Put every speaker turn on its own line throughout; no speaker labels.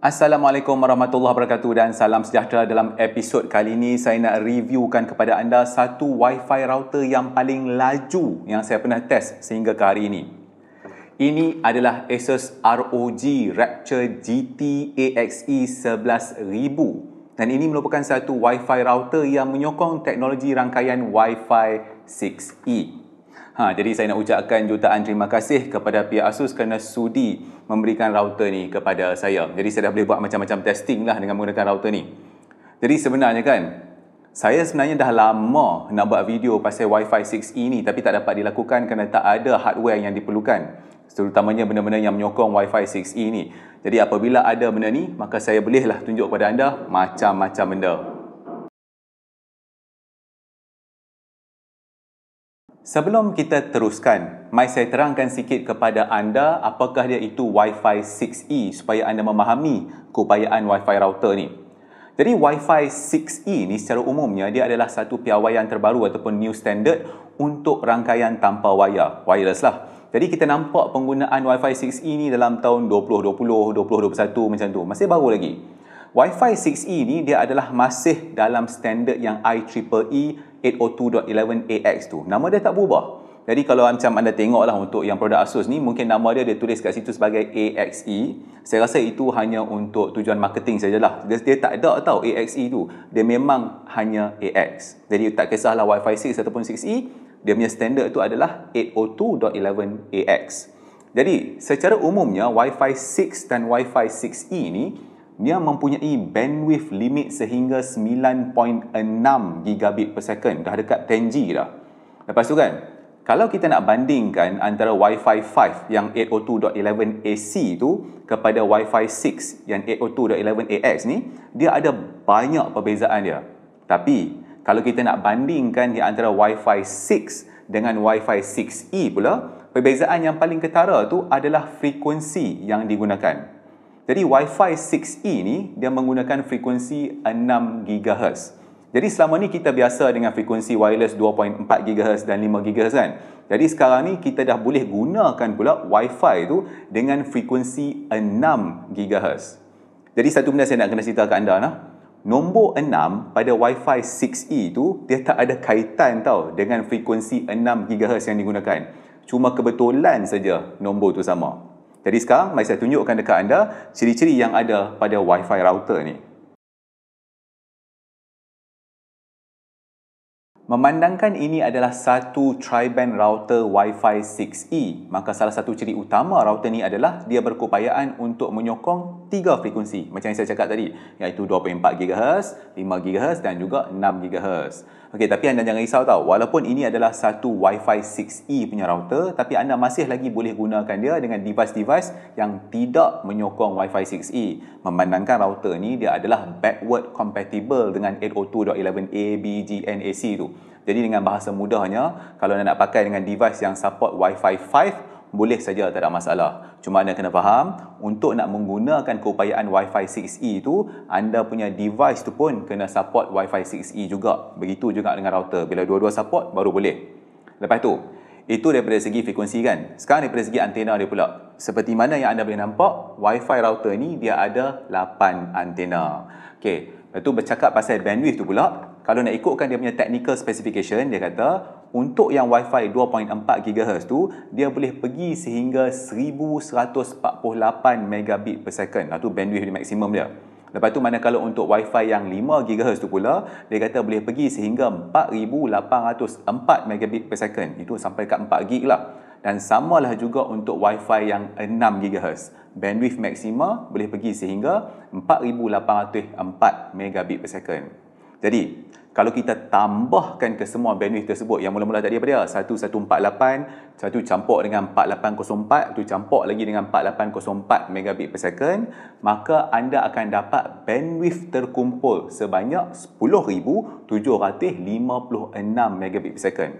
Assalamualaikum warahmatullahi wabarakatuh dan salam sejahtera dalam episod kali ini saya nak reviewkan kepada anda satu wifi router yang paling laju yang saya pernah test sehingga ke hari ini. Ini adalah Asus ROG Rapture GT AXE 11000 dan ini merupakan satu wifi router yang menyokong teknologi rangkaian wifi 6E. Ha, jadi saya nak ucapkan jutaan terima kasih kepada pihak Asus kerana sudi memberikan router ni kepada saya. Jadi saya dah boleh buat macam-macam testing lah dengan menggunakan router ni. Jadi sebenarnya kan, saya sebenarnya dah lama nak buat video pasal Wi-Fi 6E ni tapi tak dapat dilakukan kerana tak ada hardware yang diperlukan. Terutamanya benda-benda yang menyokong Wi-Fi 6E ni. Jadi apabila ada benda ni, maka saya bolehlah tunjuk kepada anda macam-macam benda. Sebelum kita teruskan, mai saya terangkan sikit kepada anda apakah dia itu Wi-Fi 6E supaya anda memahami keupayaan Wi-Fi router ni. Jadi Wi-Fi 6E ni secara umumnya dia adalah satu piawaian terbaru ataupun new standard untuk rangkaian tanpa wayar, wireless lah. Jadi kita nampak penggunaan Wi-Fi 6E ni dalam tahun 2020, 2021 macam tu. Masih baru lagi. Wi-Fi 6E ni dia adalah masih dalam standard yang IEEE 802.11ax e tu. Nama dia tak berubah. Jadi kalau macam anda tengok lah untuk yang produk Asus ni, mungkin nama dia dia tulis kat situ sebagai AXE. Saya rasa itu hanya untuk tujuan marketing sajalah. Dia, dia tak ada tau AXE tu. Dia memang hanya AX. Jadi tak kisahlah Wi-Fi 6 ataupun 6E, dia punya standard tu adalah 802.11ax. Jadi secara umumnya Wi-Fi 6 dan Wi-Fi 6E ni dia mempunyai bandwidth limit sehingga 9.6 gigabit per second dah dekat 10G dah lepas tu kan kalau kita nak bandingkan antara Wi-Fi 5 yang 802.11ac tu kepada Wi-Fi 6 yang 802.11ax ni dia ada banyak perbezaan dia tapi kalau kita nak bandingkan di antara Wi-Fi 6 dengan Wi-Fi 6e pula perbezaan yang paling ketara tu adalah frekuensi yang digunakan jadi Wi-Fi 6E ni dia menggunakan frekuensi 6 GHz. Jadi selama ni kita biasa dengan frekuensi wireless 2.4 GHz dan 5 GHz kan. Jadi sekarang ni kita dah boleh gunakan pula Wi-Fi tu dengan frekuensi 6 GHz. Jadi satu benda saya nak kena cerita kat anda lah. Nombor 6 pada Wi-Fi 6E tu dia tak ada kaitan tau dengan frekuensi 6 GHz yang digunakan. Cuma kebetulan saja nombor tu sama. Jadi sekarang, mari saya tunjukkan dekat anda ciri-ciri yang ada pada Wi-Fi router ni. Memandangkan ini adalah satu tri-band router Wi-Fi 6E, maka salah satu ciri utama router ni adalah dia berkeupayaan untuk menyokong tiga frekuensi macam yang saya cakap tadi, iaitu 2.4GHz, 5GHz dan juga 6GHz. Okey, tapi anda jangan risau tau. Walaupun ini adalah satu Wi-Fi 6E punya router, tapi anda masih lagi boleh gunakan dia dengan device-device yang tidak menyokong Wi-Fi 6E. Memandangkan router ni dia adalah backward compatible dengan 802.11a, b, g, n, a, c tu. Jadi dengan bahasa mudahnya, kalau anda nak pakai dengan device yang support Wi-Fi 5, boleh saja tak ada masalah. Cuma anda kena faham, untuk nak menggunakan keupayaan Wi-Fi 6E itu, anda punya device tu pun kena support Wi-Fi 6E juga. Begitu juga dengan router. Bila dua-dua support, baru boleh. Lepas tu, itu daripada segi frekuensi kan. Sekarang daripada segi antena dia pula. Seperti mana yang anda boleh nampak, Wi-Fi router ni dia ada 8 antena. Okey, lepas tu bercakap pasal bandwidth tu pula, kalau nak ikutkan dia punya technical specification, dia kata untuk yang Wi-Fi 2.4 GHz tu, dia boleh pergi sehingga 1148 megabit per second. Nah, tu bandwidth di maksimum dia. Lepas tu manakala untuk Wi-Fi yang 5 GHz tu pula, dia kata boleh pergi sehingga 4804 megabit per second. Itu sampai kat 4 gig lah. Dan samalah juga untuk Wi-Fi yang 6 GHz. Bandwidth maksima boleh pergi sehingga 4804 megabit per second. Jadi, kalau kita tambahkan ke semua bandwidth tersebut yang mula-mula tadi apa dia 1148 satu campur dengan 4804 tu campur lagi dengan 4804 megabit per second maka anda akan dapat bandwidth terkumpul sebanyak 10756 megabit per second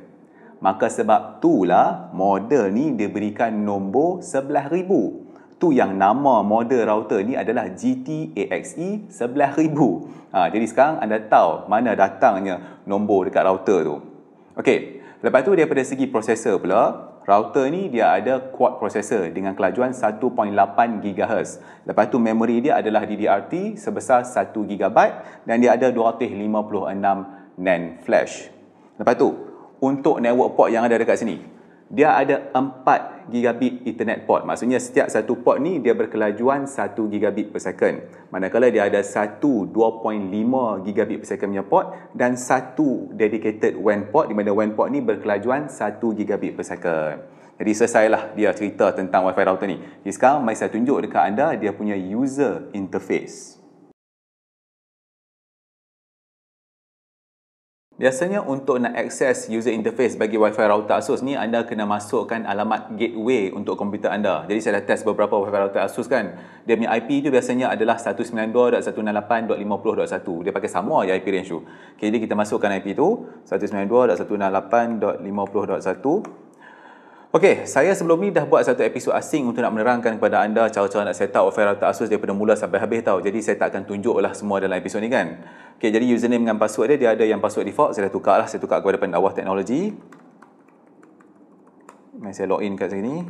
maka sebab itulah model ni diberikan nombor 11000 tu yang nama model router ni adalah GTAXE 11000. Ha, jadi sekarang anda tahu mana datangnya nombor dekat router tu. Okey, lepas tu daripada segi prosesor pula, router ni dia ada quad processor dengan kelajuan 1.8 GHz. Lepas tu memori dia adalah DDR3 sebesar 1 GB dan dia ada 256 NAND flash. Lepas tu, untuk network port yang ada dekat sini, dia ada 4 gigabit internet port. Maksudnya setiap satu port ni dia berkelajuan 1 gigabit per second. Manakala dia ada satu 2.5 gigabit per second punya port dan satu dedicated WAN port di mana WAN port ni berkelajuan 1 gigabit per second. Jadi selesailah dia cerita tentang Wi-Fi router ni. Jadi sekarang mai saya tunjuk dekat anda dia punya user interface. Biasanya untuk nak access user interface bagi Wi-Fi router ASUS ni anda kena masukkan alamat gateway untuk komputer anda. Jadi saya dah test beberapa Wi-Fi router ASUS kan. Dia punya IP tu biasanya adalah 192.168.50.1. Dia pakai sama aja IP range tu. Okay, jadi kita masukkan IP tu 192.168.50.1. Okey, saya sebelum ni dah buat satu episod asing untuk nak menerangkan kepada anda cara-cara nak set up Ofera Rata Asus daripada mula sampai habis tau. Jadi saya tak akan lah semua dalam episod ni kan. Okey, jadi username dengan password dia dia ada yang password default, saya dah tukar lah, saya tukar kepada pendakwah teknologi. Mari saya login kat sini.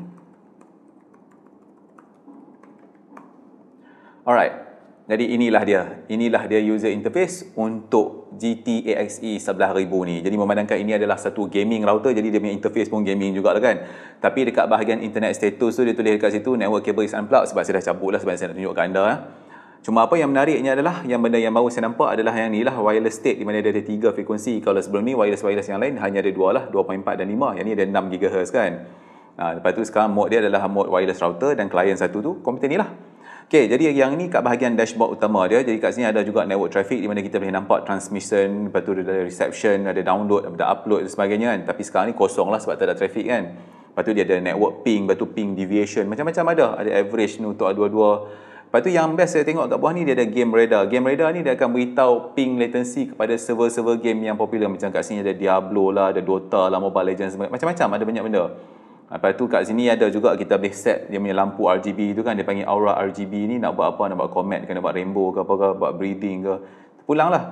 Alright. Jadi inilah dia. Inilah dia user interface untuk GTAXE 11000 ni. Jadi memandangkan ini adalah satu gaming router jadi dia punya interface pun gaming juga lah kan. Tapi dekat bahagian internet status tu dia tulis dekat situ network cable is unplugged sebab saya dah cabut lah sebab saya nak tunjukkan anda lah. Cuma apa yang menariknya adalah yang benda yang baru saya nampak adalah yang inilah wireless state di mana dia ada tiga frekuensi. Kalau sebelum ni wireless-wireless yang lain hanya ada dua lah 2.4 dan 5. Yang ni ada 6 GHz kan. Ha, lepas tu sekarang mode dia adalah mode wireless router dan klien satu tu komputer ni lah. Okay, jadi yang ni kat bahagian dashboard utama dia. Jadi kat sini ada juga network traffic di mana kita boleh nampak transmission, lepas tu ada reception, ada download, ada upload dan sebagainya kan. Tapi sekarang ni kosong lah sebab tak ada traffic kan. Lepas tu dia ada network ping, lepas tu ping deviation. Macam-macam ada. Ada average ni untuk dua-dua. Lepas tu yang best saya tengok kat bawah ni dia ada game radar. Game radar ni dia akan beritahu ping latency kepada server-server game yang popular. Macam kat sini ada Diablo lah, ada Dota lah, Mobile Legends. Macam-macam ada banyak benda. -benda. Lepas tu kat sini ada juga kita boleh set dia punya lampu RGB tu kan. Dia panggil aura RGB ni nak buat apa, nak buat comment ke, nak buat rainbow ke apa ke, buat breathing ke. Pulang lah.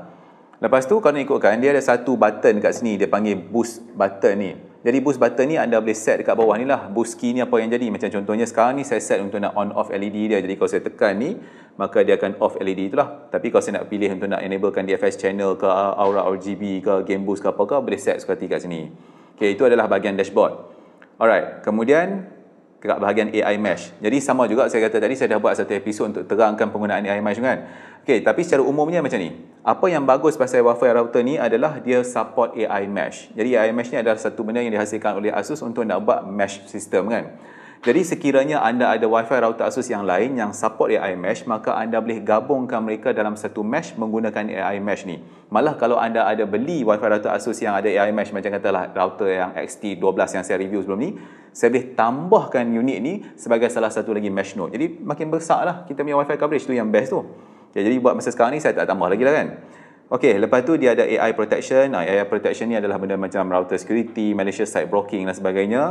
Lepas tu kalau ikutkan, dia ada satu button kat sini. Dia panggil boost button ni. Jadi boost button ni anda boleh set dekat bawah ni lah. Boost key ni apa yang jadi. Macam contohnya sekarang ni saya set untuk nak on off LED dia. Jadi kalau saya tekan ni, maka dia akan off LED tu lah. Tapi kalau saya nak pilih untuk nak enablekan DFS channel ke Aura RGB ke Game Boost ke apa ke, boleh set sekali kat sini. Okay, itu adalah bahagian dashboard. Alright, kemudian dekat bahagian AI Mesh. Jadi sama juga saya kata tadi saya dah buat satu episod untuk terangkan penggunaan AI Mesh kan. Okey, tapi secara umumnya macam ni. Apa yang bagus pasal Wi-Fi router ni adalah dia support AI Mesh. Jadi AI Mesh ni adalah satu benda yang dihasilkan oleh Asus untuk nak buat mesh system kan. Jadi sekiranya anda ada WiFi router Asus yang lain yang support AI Mesh, maka anda boleh gabungkan mereka dalam satu mesh menggunakan AI Mesh ni. Malah kalau anda ada beli WiFi router Asus yang ada AI Mesh macam katalah router yang XT12 yang saya review sebelum ni, saya boleh tambahkan unit ni sebagai salah satu lagi mesh node. Jadi makin besar lah kita punya WiFi coverage tu yang best tu. Ya, jadi buat masa sekarang ni saya tak tambah lagi lah kan. Okey, lepas tu dia ada AI protection. AI protection ni adalah benda macam router security, malicious site blocking dan sebagainya.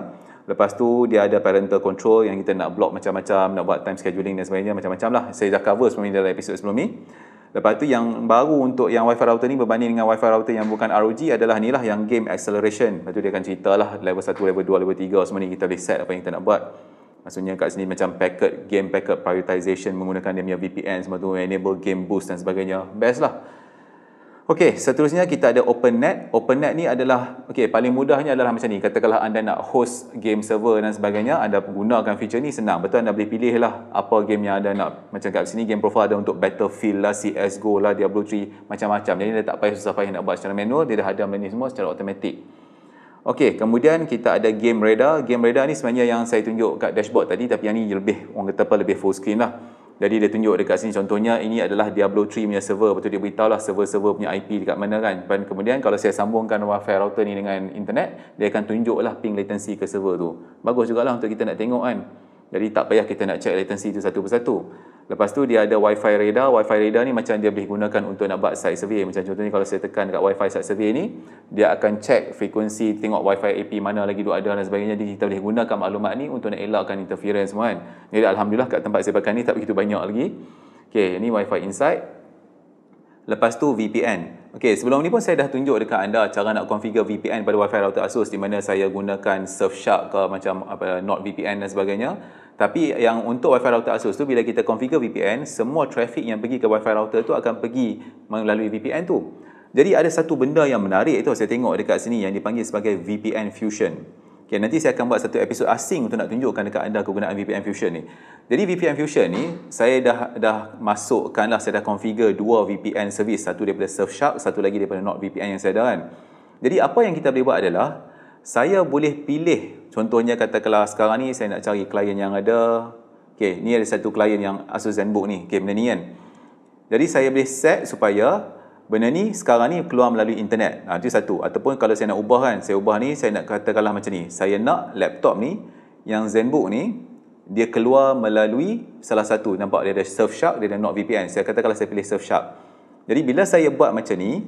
Lepas tu dia ada parental control yang kita nak block macam-macam, nak buat time scheduling dan sebagainya macam-macam lah. Saya dah cover sebelum ni dalam episod sebelum ni. Lepas tu yang baru untuk yang WiFi router ni berbanding dengan WiFi router yang bukan ROG adalah ni lah yang game acceleration. Lepas tu dia akan cerita lah level 1, level 2, level 3 semua ni kita boleh set apa yang kita nak buat. Maksudnya kat sini macam packet, game packet prioritization menggunakan dia punya VPN semua tu, enable game boost dan sebagainya. Best lah. Okey, seterusnya kita ada OpenNet. OpenNet ni adalah okey, paling mudahnya adalah macam ni. Katakanlah anda nak host game server dan sebagainya, anda gunakan feature ni senang. Betul anda boleh pilih lah apa game yang anda nak. Macam kat sini game profile ada untuk Battlefield lah, CS:GO lah, Diablo 3 macam-macam. Jadi dia tak payah susah payah nak buat secara manual, dia dah ada benda semua secara automatik. Okey, kemudian kita ada game radar. Game radar ni sebenarnya yang saya tunjuk kat dashboard tadi tapi yang ni lebih orang kata apa lebih full screen lah. Jadi dia tunjuk dekat sini contohnya ini adalah Diablo 3 punya server. Betul dia beritahulah server-server punya IP dekat mana kan. Dan kemudian kalau saya sambungkan Wi-Fi router ni dengan internet, dia akan tunjuklah ping latency ke server tu. Bagus jugalah untuk kita nak tengok kan. Jadi tak payah kita nak check latency tu satu persatu. Lepas tu dia ada Wi-Fi radar. Wi-Fi radar ni macam dia boleh gunakan untuk nak buat site survey. Macam contohnya kalau saya tekan dekat Wi-Fi site survey ni, dia akan check frekuensi, tengok Wi-Fi AP mana lagi duk ada dan sebagainya. Jadi kita boleh gunakan maklumat ni untuk nak elakkan interference semua kan. Jadi Alhamdulillah kat tempat saya pakai ni tak begitu banyak lagi. Okay, ni Wi-Fi inside. Lepas tu VPN. Okay, sebelum ni pun saya dah tunjuk dekat anda cara nak configure VPN pada Wi-Fi router ASUS di mana saya gunakan Surfshark ke macam apa, NordVPN dan sebagainya. Tapi yang untuk Wi-Fi router ASUS tu bila kita configure VPN, semua traffic yang pergi ke Wi-Fi router tu akan pergi melalui VPN tu. Jadi ada satu benda yang menarik itu saya tengok dekat sini yang dipanggil sebagai VPN Fusion. Okay, nanti saya akan buat satu episod asing untuk nak tunjukkan dekat anda kegunaan VPN Fusion ni. Jadi VPN Fusion ni, saya dah dah masukkan lah, saya dah configure dua VPN service. Satu daripada Surfshark, satu lagi daripada NordVPN yang saya ada kan. Jadi apa yang kita boleh buat adalah, saya boleh pilih contohnya katakanlah sekarang ni saya nak cari klien yang ada okay ni ada satu klien yang Asus Zenbook ni okey benda ni kan jadi saya boleh set supaya benda ni sekarang ni keluar melalui internet ha, itu satu ataupun kalau saya nak ubah kan saya ubah ni saya nak katakanlah macam ni saya nak laptop ni yang Zenbook ni dia keluar melalui salah satu nampak dia ada Surfshark dia ada NordVPN saya katakanlah saya pilih Surfshark jadi bila saya buat macam ni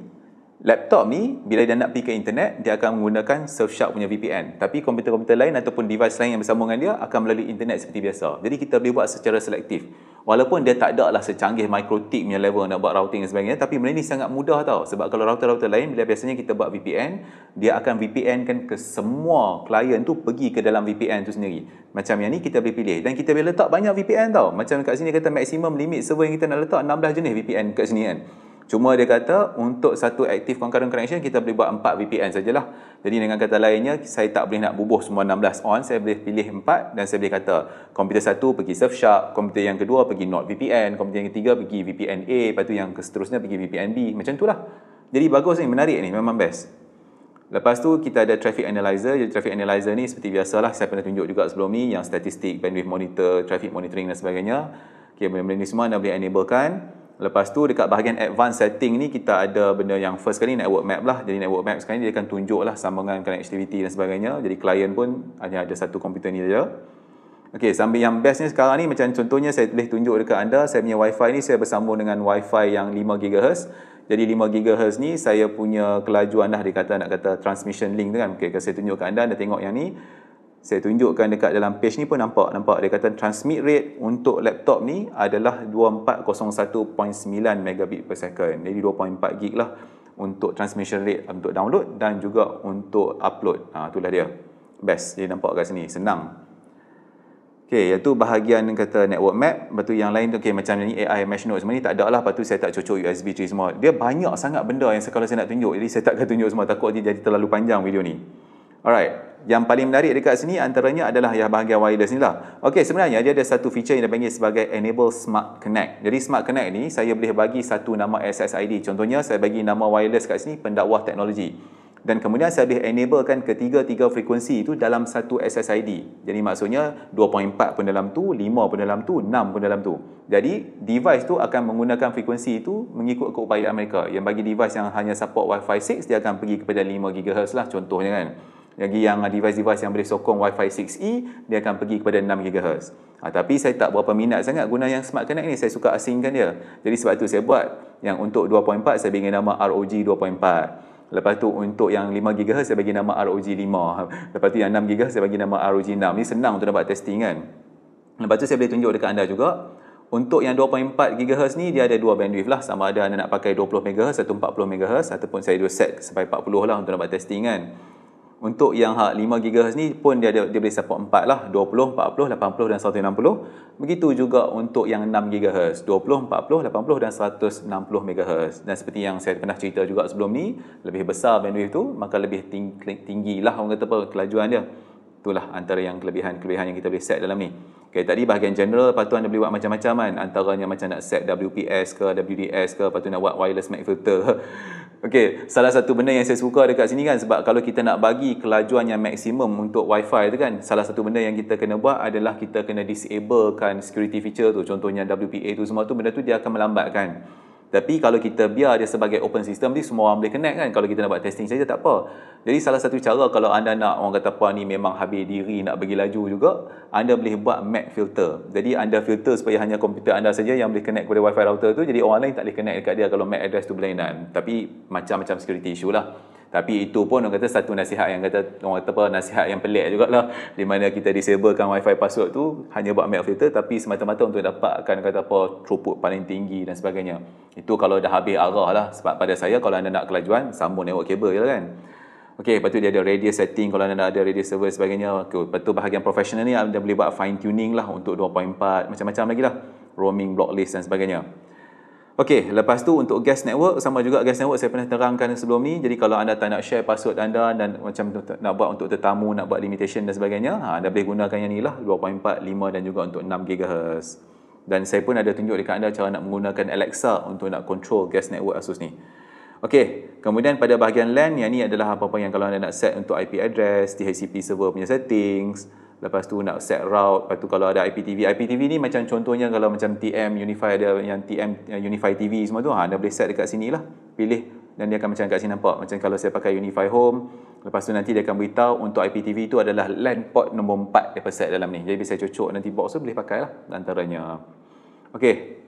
laptop ni bila dia nak pergi ke internet dia akan menggunakan Surfshark punya VPN tapi komputer-komputer lain ataupun device lain yang bersambungan dia akan melalui internet seperti biasa jadi kita boleh buat secara selektif walaupun dia tak ada lah secanggih Mikrotik punya level nak buat routing dan sebagainya tapi benda ni sangat mudah tau sebab kalau router-router lain bila biasanya kita buat VPN dia akan VPN kan ke semua klien tu pergi ke dalam VPN tu sendiri macam yang ni kita boleh pilih dan kita boleh letak banyak VPN tau macam kat sini kata maksimum limit server yang kita nak letak 16 jenis VPN kat sini kan Cuma dia kata untuk satu active concurrent connection kita boleh buat 4 VPN sajalah. Jadi dengan kata lainnya saya tak boleh nak bubuh semua 16 on, saya boleh pilih 4 dan saya boleh kata komputer satu pergi Surfshark, komputer yang kedua pergi NordVPN, komputer yang ketiga pergi VPN A, lepas tu yang seterusnya pergi VPN B, macam tu lah. Jadi bagus ni, menarik ni, memang best. Lepas tu kita ada traffic analyzer. Jadi traffic analyzer ni seperti biasalah saya pernah tunjuk juga sebelum ni yang statistik, bandwidth monitor, traffic monitoring dan sebagainya. Okey, benda-benda ni semua anda boleh enablekan. Lepas tu dekat bahagian advanced setting ni kita ada benda yang first sekali network map lah. Jadi network map sekarang ni dia akan tunjuk lah sambungan connectivity dan sebagainya. Jadi client pun hanya ada satu komputer ni saja. Okey, sambil yang bestnya sekarang ni macam contohnya saya boleh tunjuk dekat anda saya punya wifi ni saya bersambung dengan wifi yang 5 GHz. Jadi 5 GHz ni saya punya kelajuan dah dikata nak kata transmission link tu kan. Okey, saya tunjuk kat anda anda tengok yang ni saya tunjukkan dekat dalam page ni pun nampak nampak dia kata transmit rate untuk laptop ni adalah 2401.9 megabit per second jadi 2.4 gig lah untuk transmission rate untuk download dan juga untuk upload ha, itulah dia best Jadi nampak kat sini senang ok iaitu bahagian kata network map Betul yang lain tu okay, macam ni AI mesh node semua ni tak ada lah lepas saya tak cocok USB 3 semua dia banyak sangat benda yang kalau saya nak tunjuk jadi saya tak akan tunjuk semua takut dia jadi terlalu panjang video ni Alright, yang paling menarik dekat sini antaranya adalah yang bahagian wireless ni lah. Okay, sebenarnya dia ada satu feature yang dia panggil sebagai Enable Smart Connect. Jadi Smart Connect ni saya boleh bagi satu nama SSID. Contohnya saya bagi nama wireless kat sini pendakwah teknologi. Dan kemudian saya boleh enablekan ketiga-tiga frekuensi itu dalam satu SSID. Jadi maksudnya 2.4 pun dalam tu, 5 pun dalam tu, 6 pun dalam tu. Jadi device tu akan menggunakan frekuensi itu mengikut keupayaan mereka. Yang bagi device yang hanya support Wi-Fi 6, dia akan pergi kepada 5 GHz lah contohnya kan lagi yang device-device yang boleh sokong Wi-Fi 6E dia akan pergi kepada 6 GHz. Ha, tapi saya tak berapa minat sangat guna yang smart connect ni. Saya suka asingkan dia. Jadi sebab tu saya buat yang untuk 2.4 saya bagi nama ROG 2.4. Lepas tu untuk yang 5 GHz saya bagi nama ROG 5. Lepas tu yang 6 GHz saya bagi nama ROG 6. Ini senang untuk dapat testing kan. Lepas tu saya boleh tunjuk dekat anda juga. Untuk yang 2.4 GHz ni dia ada dua bandwidth lah. Sama ada anda nak pakai 20 MHz atau 40 MHz ataupun saya dua set sampai 40 lah untuk dapat testing kan untuk yang 5GHz ha, ni pun dia, ada, dia boleh support empat lah 20, 40, 80 dan 160 begitu juga untuk yang 6GHz 20, 40, 80 dan 160MHz dan seperti yang saya pernah cerita juga sebelum ni lebih besar bandwidth tu maka lebih tinggi, tinggilah lah orang kata apa kelajuan dia itulah antara yang kelebihan-kelebihan yang kita boleh set dalam ni. Okay, tadi bahagian general, lepas tu anda boleh buat macam-macam kan. Antaranya macam nak set WPS ke, WDS ke, lepas tu nak buat wireless mic filter. Okey, salah satu benda yang saya suka dekat sini kan sebab kalau kita nak bagi kelajuan yang maksimum untuk WiFi fi tu kan, salah satu benda yang kita kena buat adalah kita kena disablekan security feature tu. Contohnya WPA tu semua tu benda tu dia akan melambatkan. Tapi kalau kita biar dia sebagai open system ni semua orang boleh connect kan kalau kita nak buat testing saja tak apa. Jadi salah satu cara kalau anda nak orang kata apa ni memang habis diri nak bagi laju juga, anda boleh buat MAC filter. Jadi anda filter supaya hanya komputer anda saja yang boleh connect kepada Wi-Fi router tu jadi orang lain tak boleh connect dekat dia kalau MAC address tu berlainan. Tapi macam-macam security issue lah. Tapi itu pun orang kata satu nasihat yang kata orang kata apa nasihat yang pelik jugaklah di mana kita disablekan wifi password tu hanya buat map filter tapi semata-mata untuk dapatkan kata apa throughput paling tinggi dan sebagainya. Itu kalau dah habis arah lah sebab pada saya kalau anda nak kelajuan sambung network cable je lah kan. Okey, lepas tu dia ada radius setting kalau anda ada radius server sebagainya. Okay, lepas tu bahagian professional ni anda boleh buat fine tuning lah untuk 2.4 macam-macam lagi lah. Roaming block list dan sebagainya. Okey, lepas tu untuk gas network sama juga gas network saya pernah terangkan sebelum ni. Jadi kalau anda tak nak share password anda dan macam nak buat untuk tetamu, nak buat limitation dan sebagainya, ha, anda boleh gunakan yang ni lah 2.4, 5 dan juga untuk 6 GHz. Dan saya pun ada tunjuk dekat anda cara nak menggunakan Alexa untuk nak control gas network Asus ni. Okey, kemudian pada bahagian LAN yang ni adalah apa-apa yang kalau anda nak set untuk IP address, DHCP server punya settings, lepas tu nak set route lepas tu kalau ada IPTV IPTV ni macam contohnya kalau macam TM Unify ada yang TM Unify TV semua tu ha, anda boleh set dekat sini lah pilih dan dia akan macam kat sini nampak macam kalau saya pakai Unify Home lepas tu nanti dia akan beritahu untuk IPTV tu adalah LAN port nombor 4 dia set dalam ni jadi bila saya cucuk nanti box tu boleh pakailah antaranya Okey,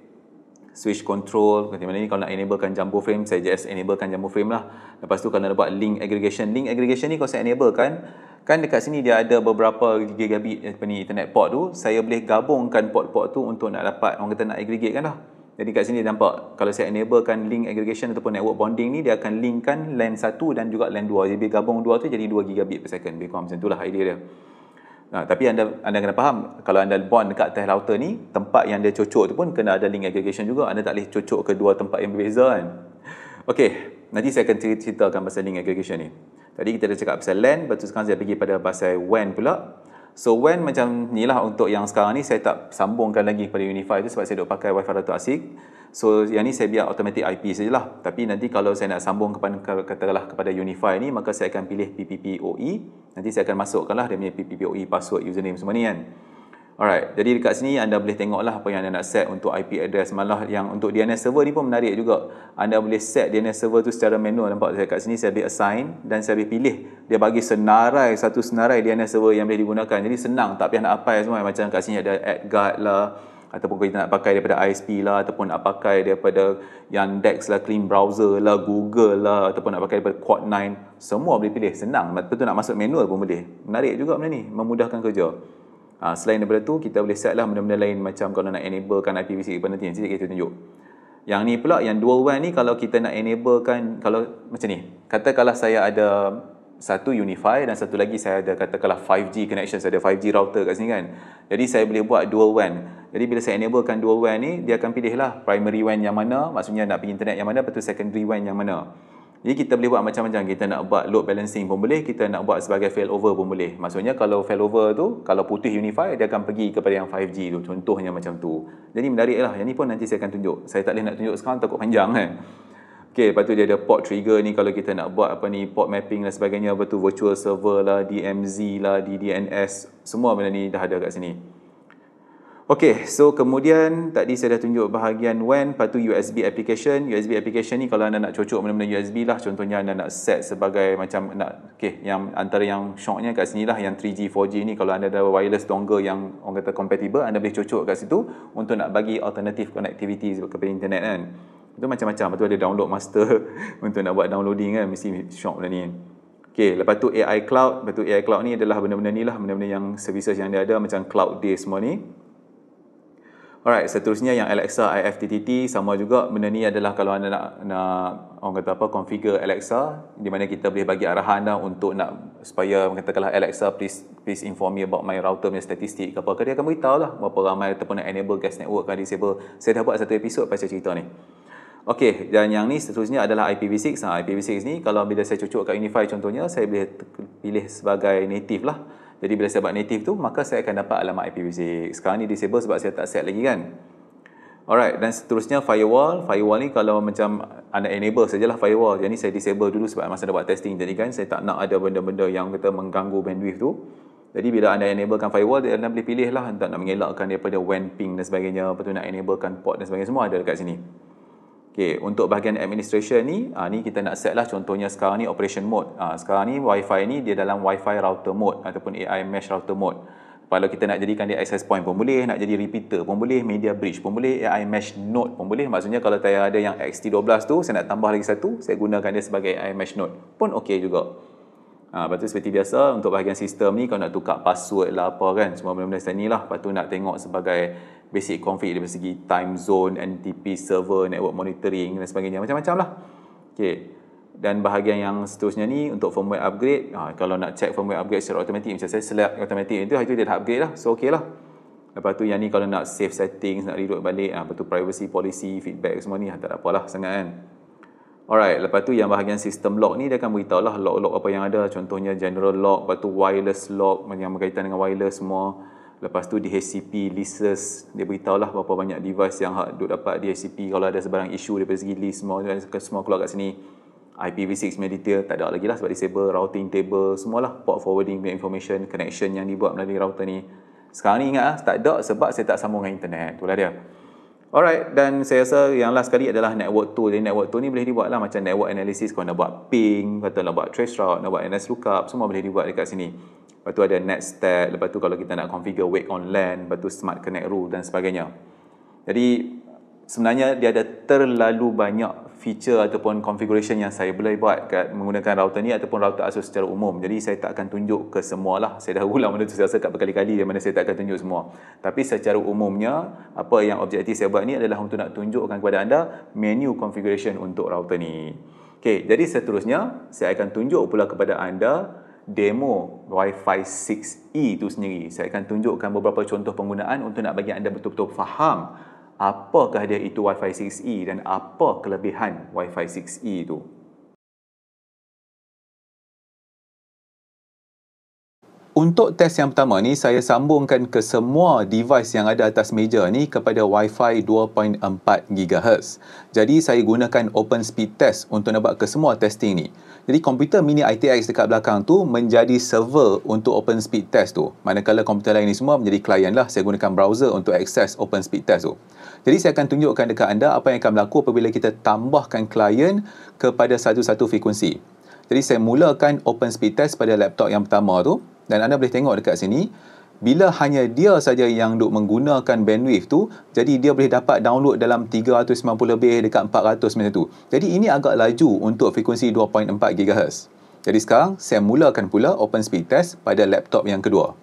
switch control macam ni kalau nak enablekan jumbo frame saya just enablekan jumbo frame lah lepas tu kalau nak buat link aggregation link aggregation ni kalau saya enablekan kan dekat sini dia ada beberapa gigabit eh, apa ni internet port tu saya boleh gabungkan port-port tu untuk nak dapat orang kata nak aggregate kan lah jadi kat sini nampak kalau saya enablekan link aggregation ataupun network bonding ni dia akan linkkan LAN 1 dan juga LAN 2 jadi gabung dua tu jadi 2 gigabit per second lebih kurang macam tu lah idea dia Ha, tapi anda anda kena faham kalau anda bond dekat teh lauter ni tempat yang dia cocok tu pun kena ada link aggregation juga anda tak boleh cocok ke dua tempat yang berbeza kan Okey, nanti saya akan ceritakan pasal link aggregation ni tadi kita dah cakap pasal land lepas tu sekarang saya pergi pada pasal when pula So when macam ni lah untuk yang sekarang ni saya tak sambungkan lagi kepada Unify tu sebab saya duk pakai Wi-Fi Datuk Asik. So yang ni saya biar automatic IP sajalah. Tapi nanti kalau saya nak sambung kepada katalah kepada Unify ni maka saya akan pilih PPPoE. Nanti saya akan masukkanlah dia punya PPPoE password username semua ni kan. Alright, jadi dekat sini anda boleh tengoklah apa yang anda nak set untuk IP address malah yang untuk DNS server ni pun menarik juga. Anda boleh set DNS server tu secara manual nampak saya kat sini saya boleh assign dan saya boleh pilih dia bagi senarai satu senarai DNS server yang boleh digunakan. Jadi senang tak payah nak apply semua macam dekat sini ada AdGuard lah ataupun kita nak pakai daripada ISP lah ataupun nak pakai daripada Yandex lah, Clean Browser lah, Google lah ataupun nak pakai daripada Quad9 semua boleh pilih, senang, betul nak masuk manual pun boleh menarik juga benda ni, memudahkan kerja Ah, selain daripada tu kita boleh setlah benda-benda lain macam kalau nak enablekan IPv6 pada nanti nanti kita tunjuk. Yang ni pula yang dual WAN ni kalau kita nak enablekan kalau macam ni. Kata kalau saya ada satu unify dan satu lagi saya ada katakanlah 5G connection saya ada 5G router kat sini kan. Jadi saya boleh buat dual WAN. Jadi bila saya enablekan dual WAN ni dia akan pilihlah primary WAN yang mana, maksudnya nak pergi internet yang mana, lepas secondary WAN yang mana. Jadi kita boleh buat macam-macam. Kita nak buat load balancing pun boleh, kita nak buat sebagai failover pun boleh. Maksudnya kalau failover tu, kalau putih unify, dia akan pergi kepada yang 5G tu. Contohnya macam tu. Jadi menarik lah. Yang ni pun nanti saya akan tunjuk. Saya tak boleh nak tunjuk sekarang, takut panjang kan. Okay, lepas tu dia ada port trigger ni kalau kita nak buat apa ni, port mapping dan sebagainya, apa tu, virtual server lah, DMZ lah, DDNS, semua benda ni dah ada kat sini. Okey, so kemudian tadi saya dah tunjuk bahagian WAN, lepas tu USB application. USB application ni kalau anda nak cocok benda-benda USB lah, contohnya anda nak set sebagai macam nak okay, yang antara yang shocknya kat sini lah yang 3G 4G ni kalau anda ada wireless dongle yang orang kata compatible, anda boleh cocok kat situ untuk nak bagi alternatif connectivity kepada internet kan. Itu macam-macam, lepas tu ada download master untuk nak buat downloading kan mesti shock benda ni. Kan. Okay, lepas tu AI Cloud, lepas tu AI Cloud ni adalah benda-benda ni lah, benda-benda yang services yang dia ada macam cloud day semua ni. Alright, seterusnya yang Alexa IFTTT sama juga benda ni adalah kalau anda nak nak orang kata apa configure Alexa di mana kita boleh bagi arahan dah untuk nak supaya katakanlah Alexa please please inform me about my router punya statistik ke apa dia akan beritahu lah berapa ramai ataupun nak enable guest network kan disable. Saya dah buat satu episod pasal cerita ni. Okey, dan yang ni seterusnya adalah IPv6. Ha, IPv6 ni kalau bila saya cucuk kat Unify contohnya, saya boleh pilih sebagai native lah. Jadi bila saya buat native tu, maka saya akan dapat alamat IPv6. Sekarang ni disable sebab saya tak set lagi kan. Alright, dan seterusnya firewall. Firewall ni kalau macam anda enable sajalah firewall. Jadi saya disable dulu sebab masa dah buat testing Jadi kan, saya tak nak ada benda-benda yang kata mengganggu bandwidth tu. Jadi bila anda enablekan firewall, anda boleh pilih lah. Anda nak mengelakkan daripada WAN ping dan sebagainya. Lepas tu nak enablekan port dan sebagainya. Semua ada dekat sini. Okay, untuk bahagian administration ni, ha, ni kita nak set lah contohnya sekarang ni operation mode. Ha, sekarang ni WiFi fi ni dia dalam WiFi router mode ataupun AI mesh router mode. Kalau kita nak jadikan dia access point pun boleh, nak jadi repeater pun boleh, media bridge pun boleh, AI mesh node pun boleh. Maksudnya kalau saya ada yang XT12 tu, saya nak tambah lagi satu, saya gunakan dia sebagai AI mesh node pun okey juga. Ha, lepas tu seperti biasa untuk bahagian sistem ni kalau nak tukar password lah apa kan semua benda-benda macam lah lepas tu nak tengok sebagai basic config dari segi time zone, NTP server, network monitoring dan sebagainya macam-macam lah. Okay. Dan bahagian yang seterusnya ni untuk firmware upgrade, ha, kalau nak check firmware upgrade secara automatik macam saya select automatik itu, itu dia dah upgrade lah. So okay lah. Lepas tu yang ni kalau nak save settings, nak reload balik, ha, lepas tu privacy policy, feedback semua ni, ha, tak ada apalah sangat kan. Alright, lepas tu yang bahagian sistem lock ni dia akan beritahu lah log-log apa yang ada. Contohnya general lock, lepas tu wireless lock yang berkaitan dengan wireless semua. Lepas tu DHCP leases dia beritahu lah berapa banyak device yang hak duk dapat DHCP. kalau ada sebarang isu daripada segi list semua semua keluar kat sini. IPv6 punya detail tak ada lagi lah sebab disable routing table semualah port forwarding punya information connection yang dibuat melalui router ni. Sekarang ni ingat lah, tak ada sebab saya tak sambung dengan internet. Itulah dia. Alright, dan saya rasa yang last sekali adalah network tool. Jadi network tool ni boleh dibuat lah macam network analysis kalau nak buat ping, kata nak buat trace route, nak buat NS lookup, semua boleh dibuat dekat sini. Lepas tu ada netstat, lepas tu kalau kita nak configure wake on LAN, lepas tu smart connect rule dan sebagainya. Jadi sebenarnya dia ada terlalu banyak feature ataupun configuration yang saya boleh buat kat menggunakan router ni ataupun router ASUS secara umum. Jadi saya tak akan tunjuk ke semua lah. Saya dah ulang benda tu saya rasa kat berkali-kali di mana saya tak akan tunjuk semua. Tapi secara umumnya apa yang objektif saya buat ni adalah untuk nak tunjukkan kepada anda menu configuration untuk router ni. Okay, jadi seterusnya saya akan tunjuk pula kepada anda demo Wi-Fi 6E itu sendiri. Saya akan tunjukkan beberapa contoh penggunaan untuk nak bagi anda betul-betul faham apakah dia itu Wi-Fi 6E dan apa kelebihan Wi-Fi 6E itu. Untuk test yang pertama ni, saya sambungkan ke semua device yang ada atas meja ni kepada Wi-Fi 2.4 GHz. Jadi, saya gunakan open speed test untuk nampak ke semua testing ni. Jadi, komputer mini ITX dekat belakang tu menjadi server untuk open speed test tu. Manakala komputer lain ni semua menjadi klien lah. Saya gunakan browser untuk akses open speed test tu. Jadi, saya akan tunjukkan dekat anda apa yang akan berlaku apabila kita tambahkan klien kepada satu-satu frekuensi. Jadi, saya mulakan open speed test pada laptop yang pertama tu dan anda boleh tengok dekat sini bila hanya dia saja yang duk menggunakan bandwidth tu jadi dia boleh dapat download dalam 390 lebih dekat 400 macam tu jadi ini agak laju untuk frekuensi 2.4 GHz jadi sekarang saya mulakan pula open speed test pada laptop yang kedua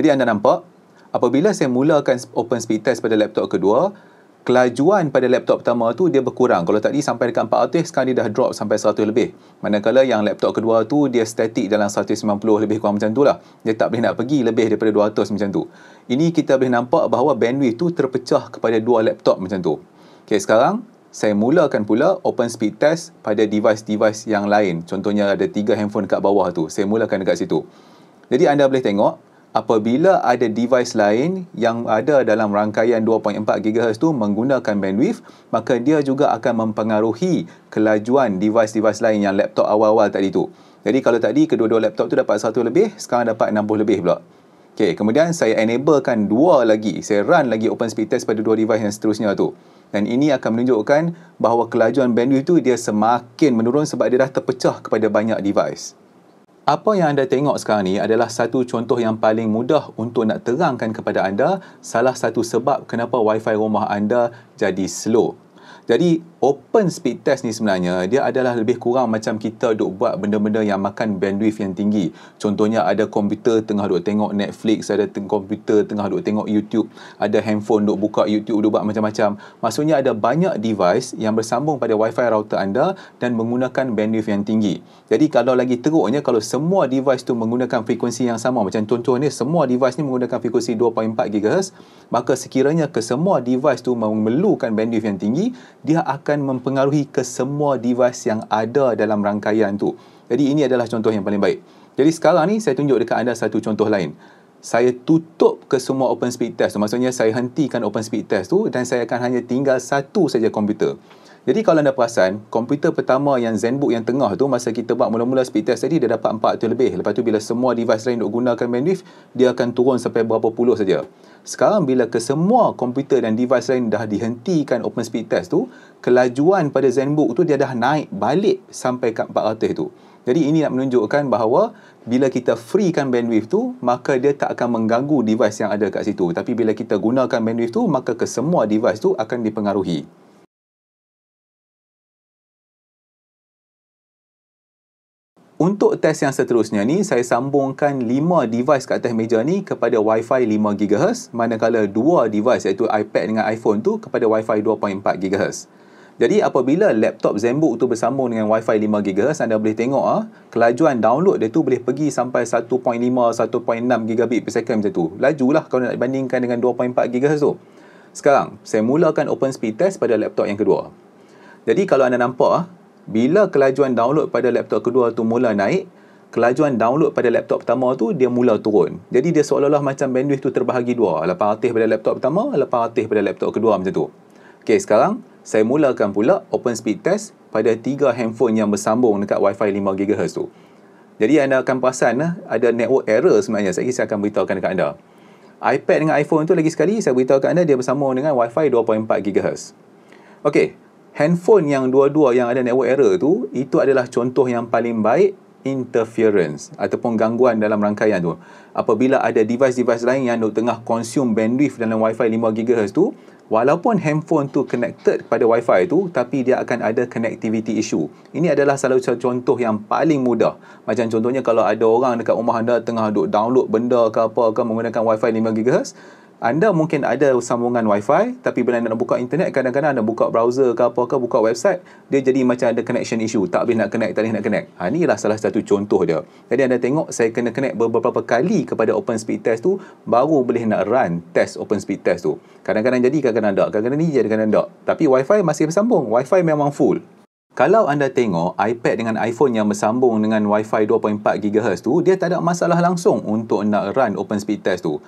jadi anda nampak apabila saya mulakan open speed test pada laptop kedua kelajuan pada laptop pertama tu dia berkurang. Kalau tadi sampai dekat 400, sekarang dia dah drop sampai 100 lebih. Manakala yang laptop kedua tu dia statik dalam 190 lebih kurang macam tu lah. Dia tak boleh nak pergi lebih daripada 200 macam tu. Ini kita boleh nampak bahawa bandwidth tu terpecah kepada dua laptop macam tu. Okay, sekarang saya mulakan pula open speed test pada device-device yang lain. Contohnya ada tiga handphone dekat bawah tu. Saya mulakan dekat situ. Jadi anda boleh tengok apabila ada device lain yang ada dalam rangkaian 2.4 GHz tu menggunakan bandwidth maka dia juga akan mempengaruhi kelajuan device-device lain yang laptop awal-awal tadi tu jadi kalau tadi kedua-dua laptop tu dapat 1 lebih sekarang dapat 60 lebih pula Okay, kemudian saya enablekan dua lagi. Saya run lagi open speed test pada dua device yang seterusnya tu. Dan ini akan menunjukkan bahawa kelajuan bandwidth tu dia semakin menurun sebab dia dah terpecah kepada banyak device. Apa yang anda tengok sekarang ni adalah satu contoh yang paling mudah untuk nak terangkan kepada anda salah satu sebab kenapa WiFi rumah anda jadi slow. Jadi open speed test ni sebenarnya dia adalah lebih kurang macam kita duk buat benda-benda yang makan bandwidth yang tinggi. Contohnya ada komputer tengah duk tengok Netflix, ada teng- komputer tengah duk tengok YouTube, ada handphone duk buka YouTube duk buat macam-macam. Maksudnya ada banyak device yang bersambung pada WiFi router anda dan menggunakan bandwidth yang tinggi. Jadi kalau lagi teruknya kalau semua device tu menggunakan frekuensi yang sama macam contoh ni semua device ni menggunakan frekuensi 2.4 GHz, maka sekiranya kesemua device tu memerlukan bandwidth yang tinggi dia akan mempengaruhi ke semua device yang ada dalam rangkaian tu. Jadi ini adalah contoh yang paling baik. Jadi sekarang ni saya tunjuk dekat anda satu contoh lain. Saya tutup ke semua open speed test tu. Maksudnya saya hentikan open speed test tu dan saya akan hanya tinggal satu saja komputer. Jadi kalau anda perasan, komputer pertama yang Zenbook yang tengah tu masa kita buat mula-mula speed test tadi dia dapat 4 atau lebih. Lepas tu bila semua device lain nak gunakan bandwidth, dia akan turun sampai berapa puluh saja sekarang bila kesemua komputer dan device lain dah dihentikan open speed test tu kelajuan pada Zenbook tu dia dah naik balik sampai kat 400 tu jadi ini nak menunjukkan bahawa bila kita freekan bandwidth tu maka dia tak akan mengganggu device yang ada kat situ tapi bila kita gunakan bandwidth tu maka kesemua device tu akan dipengaruhi Untuk test yang seterusnya ni, saya sambungkan 5 device kat atas meja ni kepada Wi-Fi 5GHz manakala 2 device iaitu iPad dengan iPhone tu kepada Wi-Fi 2.4GHz. Jadi apabila laptop Zenbook tu bersambung dengan Wi-Fi 5GHz, anda boleh tengok ah ha, kelajuan download dia tu boleh pergi sampai 1.5, 1.6Gbit per second macam tu. Lajulah kalau nak bandingkan dengan 2.4GHz tu. Sekarang, saya mulakan open speed test pada laptop yang kedua. Jadi kalau anda nampak ah bila kelajuan download pada laptop kedua tu mula naik kelajuan download pada laptop pertama tu dia mula turun jadi dia seolah-olah macam bandwidth tu terbahagi dua 8 pada laptop pertama 8 pada laptop kedua macam tu ok sekarang saya mulakan pula open speed test pada tiga handphone yang bersambung dekat wifi 5GHz tu jadi anda akan perasan eh, ada network error sebenarnya saya, saya akan beritahukan dekat anda iPad dengan iPhone tu lagi sekali saya beritahu anda dia bersambung dengan WiFi 2.4 GHz. Okey, handphone yang dua-dua yang ada network error tu itu adalah contoh yang paling baik interference ataupun gangguan dalam rangkaian tu apabila ada device-device lain yang tengah consume bandwidth dalam wifi 5GHz tu walaupun handphone tu connected kepada wifi tu tapi dia akan ada connectivity issue ini adalah salah satu contoh yang paling mudah macam contohnya kalau ada orang dekat rumah anda tengah duk download benda ke apa ke menggunakan wifi 5GHz anda mungkin ada sambungan wifi tapi bila anda nak buka internet kadang-kadang anda buka browser ke apa ke buka website dia jadi macam ada connection issue tak boleh nak connect tak boleh nak connect ha, inilah salah satu contoh dia jadi anda tengok saya kena connect beberapa kali kepada open speed test tu baru boleh nak run test open speed test tu kadang-kadang jadi kadang-kadang tak kadang-kadang ni jadi kadang-kadang tak tapi wifi masih bersambung wifi memang full kalau anda tengok iPad dengan iPhone yang bersambung dengan Wi-Fi 2.4 GHz tu, dia tak ada masalah langsung untuk nak run open speed test tu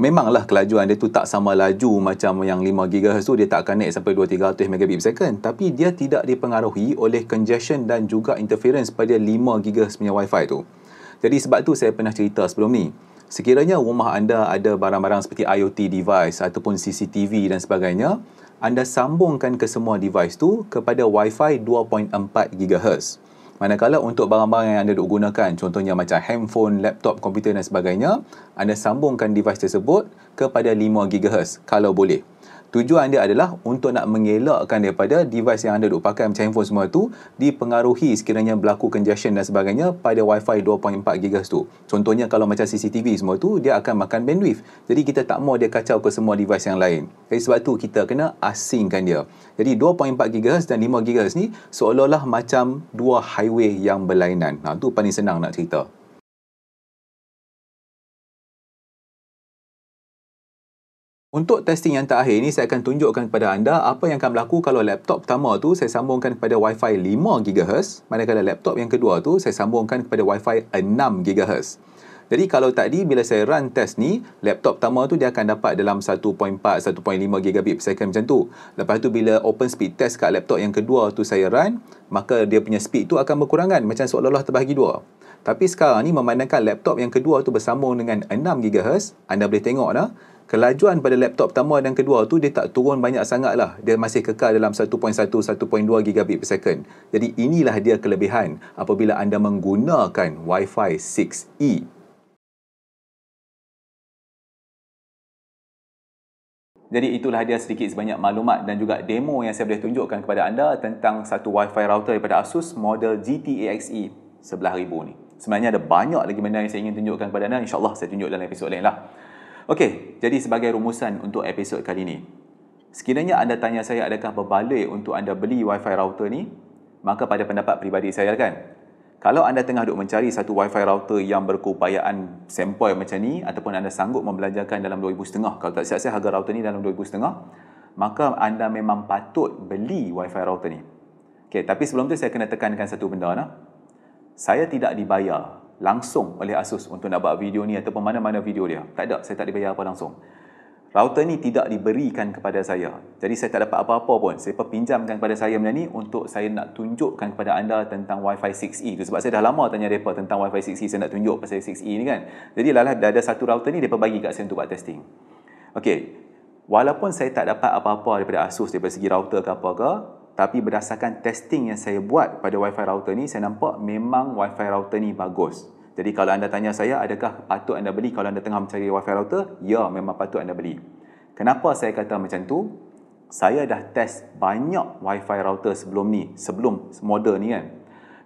memanglah kelajuan dia tu tak sama laju macam yang 5 GHz tu dia tak akan naik sampai 2-300 Mbps tapi dia tidak dipengaruhi oleh congestion dan juga interference pada 5 GHz punya wifi fi tu jadi sebab tu saya pernah cerita sebelum ni sekiranya rumah anda ada barang-barang seperti IoT device ataupun CCTV dan sebagainya anda sambungkan ke semua device tu kepada Wi-Fi 2.4 GHz Manakala untuk barang-barang yang anda gunakan, contohnya macam handphone, laptop, komputer dan sebagainya, anda sambungkan device tersebut kepada 5 GHz kalau boleh tujuan dia adalah untuk nak mengelakkan daripada device yang anda duk pakai macam handphone semua tu dipengaruhi sekiranya berlaku congestion dan sebagainya pada wifi fi 2.4 GHz tu. Contohnya kalau macam CCTV semua tu dia akan makan bandwidth. Jadi kita tak mau dia kacau ke semua device yang lain. Jadi sebab tu kita kena asingkan dia. Jadi 2.4 GHz dan 5 GHz ni seolah-olah macam dua highway yang berlainan. Nah ha, tu paling senang nak cerita. Untuk testing yang terakhir ini saya akan tunjukkan kepada anda apa yang akan berlaku kalau laptop pertama tu saya sambungkan kepada Wi-Fi 5 GHz manakala laptop yang kedua tu saya sambungkan kepada Wi-Fi 6 GHz. Jadi kalau tadi bila saya run test ni, laptop pertama tu dia akan dapat dalam 1.4, 1.5 gigabit per second macam tu. Lepas tu bila open speed test kat laptop yang kedua tu saya run, maka dia punya speed tu akan berkurangan macam seolah-olah terbahagi dua. Tapi sekarang ni memandangkan laptop yang kedua tu bersambung dengan 6 gigahertz, anda boleh tengok lah kelajuan pada laptop pertama dan kedua tu dia tak turun banyak sangat lah dia masih kekal dalam 1.1 1.2 gigabit per second jadi inilah dia kelebihan apabila anda menggunakan Wi-Fi 6E Jadi itulah dia sedikit sebanyak maklumat dan juga demo yang saya boleh tunjukkan kepada anda tentang satu Wi-Fi router daripada Asus model GTAXE 11000 ni. Sebenarnya ada banyak lagi benda yang saya ingin tunjukkan kepada anda. InsyaAllah saya tunjuk dalam episod lain lah. Okey, jadi sebagai rumusan untuk episod kali ini. Sekiranya anda tanya saya adakah berbaloi untuk anda beli Wi-Fi router ni, maka pada pendapat peribadi saya kan, kalau anda tengah duk mencari satu Wi-Fi router yang berkeupayaan sempoi macam ni ataupun anda sanggup membelanjakan dalam 2500 kalau tak siap-siap harga router ni dalam 2500 maka anda memang patut beli Wi-Fi router ni. Okey, tapi sebelum tu saya kena tekankan satu benda nah. Saya tidak dibayar langsung oleh Asus untuk nak buat video ni ataupun mana-mana video dia. Tak ada, saya tak dibayar apa langsung. Router ni tidak diberikan kepada saya. Jadi saya tak dapat apa-apa pun. Saya pinjamkan kepada saya benda ni untuk saya nak tunjukkan kepada anda tentang Wi-Fi 6E. Tu sebab saya dah lama tanya mereka tentang Wi-Fi 6E. Saya nak tunjuk pasal 6E ni kan. Jadi lah lah, ada satu router ni, mereka bagi kat saya untuk buat testing. Okay. Walaupun saya tak dapat apa-apa daripada Asus daripada segi router ke apa ke, tapi berdasarkan testing yang saya buat pada wifi router ni saya nampak memang wifi router ni bagus jadi kalau anda tanya saya adakah patut anda beli kalau anda tengah mencari wifi router ya memang patut anda beli kenapa saya kata macam tu saya dah test banyak wifi router sebelum ni sebelum model ni kan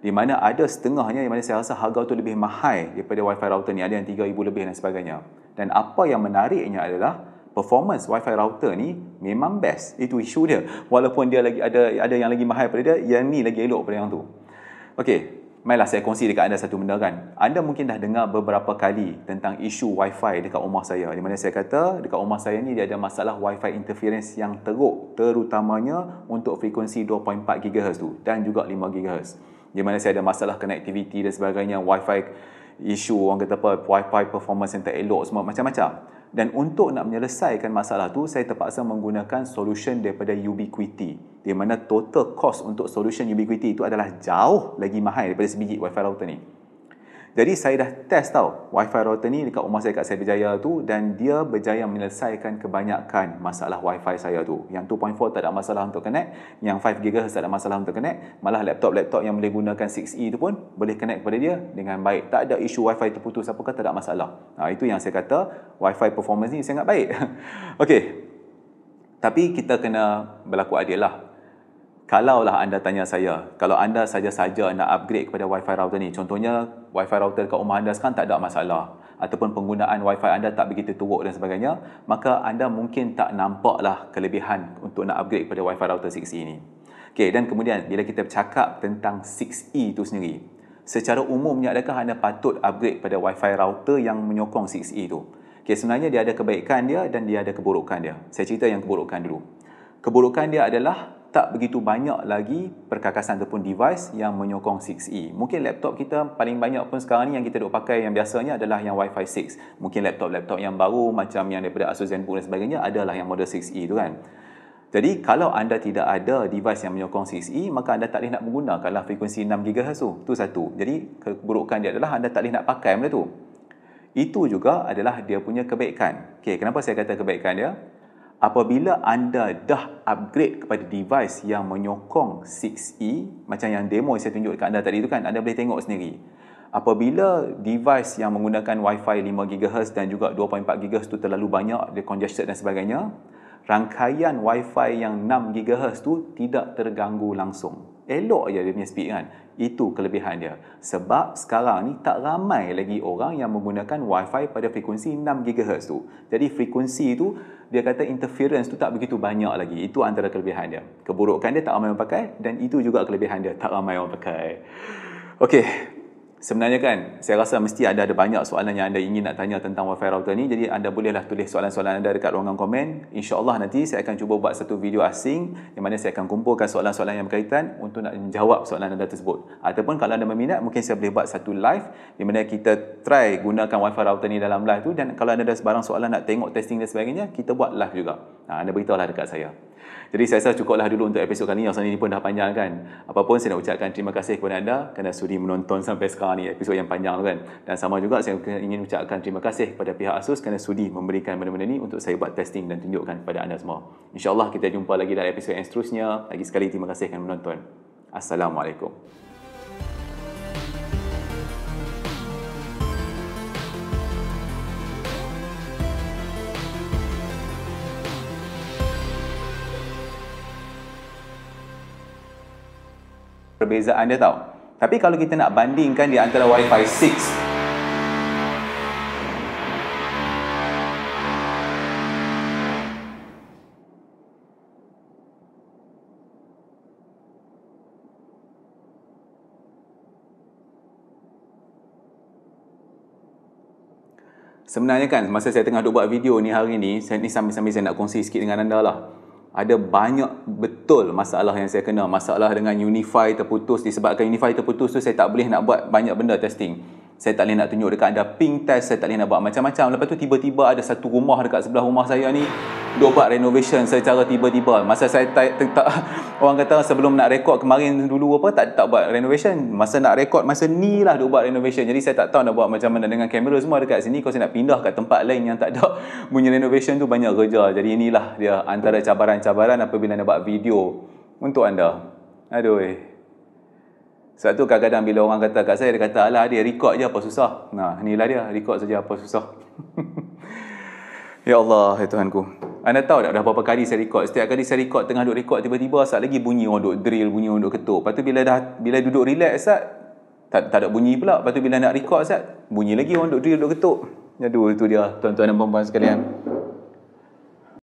di mana ada setengahnya di mana saya rasa harga tu lebih mahal daripada wifi router ni ada yang 3000 lebih dan sebagainya dan apa yang menariknya adalah performance wifi router ni memang best itu isu dia walaupun dia lagi ada ada yang lagi mahal pada dia yang ni lagi elok pada yang tu okey Mailah saya kongsi dekat anda satu benda kan. Anda mungkin dah dengar beberapa kali tentang isu WiFi fi dekat rumah saya. Di mana saya kata dekat rumah saya ni dia ada masalah WiFi interference yang teruk terutamanya untuk frekuensi 2.4 GHz tu dan juga 5 GHz. Di mana saya ada masalah connectivity dan sebagainya, WiFi isu orang kata apa, WiFi performance yang tak elok semua macam-macam dan untuk nak menyelesaikan masalah tu saya terpaksa menggunakan solution daripada Ubiquiti di mana total cost untuk solution Ubiquiti itu adalah jauh lagi mahal daripada sebiji wifi router ni jadi saya dah test tau Wi-Fi router ni dekat rumah saya saya berjaya tu dan dia berjaya menyelesaikan kebanyakan masalah Wi-Fi saya tu. Yang 2.4 tak ada masalah untuk connect, yang 5GHz tak ada masalah untuk connect, malah laptop-laptop yang boleh gunakan 6E tu pun boleh connect kepada dia dengan baik. Tak ada isu Wi-Fi terputus apa kata tak ada masalah. Ha, itu yang saya kata Wi-Fi performance ni sangat baik. Okey. Tapi kita kena berlaku adil lah kalaulah anda tanya saya, kalau anda saja-saja nak upgrade kepada Wi-Fi router ni, contohnya Wi-Fi router dekat rumah anda sekarang tak ada masalah ataupun penggunaan Wi-Fi anda tak begitu teruk dan sebagainya, maka anda mungkin tak nampaklah kelebihan untuk nak upgrade kepada Wi-Fi router 6E ini. Okey, dan kemudian bila kita bercakap tentang 6E itu sendiri, secara umumnya adakah anda patut upgrade kepada Wi-Fi router yang menyokong 6E itu? Okey, sebenarnya dia ada kebaikan dia dan dia ada keburukan dia. Saya cerita yang keburukan dulu. Keburukan dia adalah tak begitu banyak lagi perkakasan ataupun device yang menyokong 6E. Mungkin laptop kita paling banyak pun sekarang ni yang kita duk pakai yang biasanya adalah yang Wi-Fi 6. Mungkin laptop-laptop yang baru macam yang daripada Asus Zenbook dan sebagainya adalah yang model 6E tu kan. Jadi kalau anda tidak ada device yang menyokong 6E, maka anda tak boleh nak menggunakanlah frekuensi 6GHz tu. Tu satu. Jadi keburukan dia adalah anda tak boleh nak pakai benda tu. Itu juga adalah dia punya kebaikan. Okey, kenapa saya kata kebaikan dia? apabila anda dah upgrade kepada device yang menyokong 6E macam yang demo saya tunjuk dekat anda tadi tu kan anda boleh tengok sendiri apabila device yang menggunakan WiFi 5GHz dan juga 2.4GHz tu terlalu banyak dia congested dan sebagainya rangkaian WiFi yang 6GHz tu tidak terganggu langsung elok je dia punya speed kan itu kelebihan dia sebab sekarang ni tak ramai lagi orang yang menggunakan wifi pada frekuensi 6 GHz tu jadi frekuensi tu dia kata interference tu tak begitu banyak lagi itu antara kelebihan dia keburukan dia tak ramai orang pakai dan itu juga kelebihan dia tak ramai orang pakai Okey, sebenarnya kan saya rasa mesti ada ada banyak soalan yang anda ingin nak tanya tentang wifi router ni jadi anda bolehlah tulis soalan-soalan anda dekat ruangan komen insyaallah nanti saya akan cuba buat satu video asing di mana saya akan kumpulkan soalan-soalan yang berkaitan untuk nak menjawab soalan anda tersebut ataupun kalau anda berminat mungkin saya boleh buat satu live di mana kita try gunakan wifi router ni dalam live tu dan kalau anda ada sebarang soalan nak tengok testing dan sebagainya kita buat live juga Nah, ha, anda beritahu lah dekat saya jadi saya rasa cukuplah dulu untuk episod kali ini. yang sana ni pun dah panjang kan apapun saya nak ucapkan terima kasih kepada anda kerana sudi menonton sampai sekarang ni episod yang panjang kan. Dan sama juga saya ingin ucapkan terima kasih kepada pihak Asus kerana sudi memberikan benda-benda ni untuk saya buat testing dan tunjukkan kepada anda semua. InsyaAllah kita jumpa lagi dalam episod yang seterusnya. Lagi sekali terima kasih kerana menonton. Assalamualaikum. perbezaan dia tau. Tapi kalau kita nak bandingkan di antara Wi-Fi 6 Sebenarnya kan masa saya tengah duk buat video ni hari ni, saya ni sambil-sambil saya nak kongsi sikit dengan anda lah ada banyak betul masalah yang saya kena masalah dengan unify terputus disebabkan unify terputus tu saya tak boleh nak buat banyak benda testing saya tak boleh nak tunjuk dekat anda ping test saya tak boleh nak buat macam-macam lepas tu tiba-tiba ada satu rumah dekat sebelah rumah saya ni duk buat renovation secara tiba-tiba masa saya tak orang kata sebelum nak rekod kemarin dulu apa tak tak buat renovation masa nak rekod masa ni lah duk buat renovation jadi saya tak tahu nak buat macam mana dengan kamera semua dekat sini Kau saya nak pindah kat tempat lain yang tak ada bunyi renovation tu banyak kerja jadi inilah dia antara cabaran-cabaran apabila nak buat video untuk anda aduh eh. sebab tu kadang-kadang bila orang kata kat saya dia kata alah dia rekod je apa susah nah inilah dia rekod saja apa susah Ya Allah, ya Tuhanku. Anda tahu tak dah berapa kali saya rekod. Setiap kali saya rekod tengah duk rekod tiba-tiba asap lagi bunyi orang duk drill, bunyi orang duk ketuk. Lepas tu bila dah bila duduk relax asap tak tak ada bunyi pula. Lepas tu bila nak rekod asap bunyi lagi orang duk drill, duk ketuk. Aduh itu dia tuan-tuan dan puan-puan sekalian. Hmm.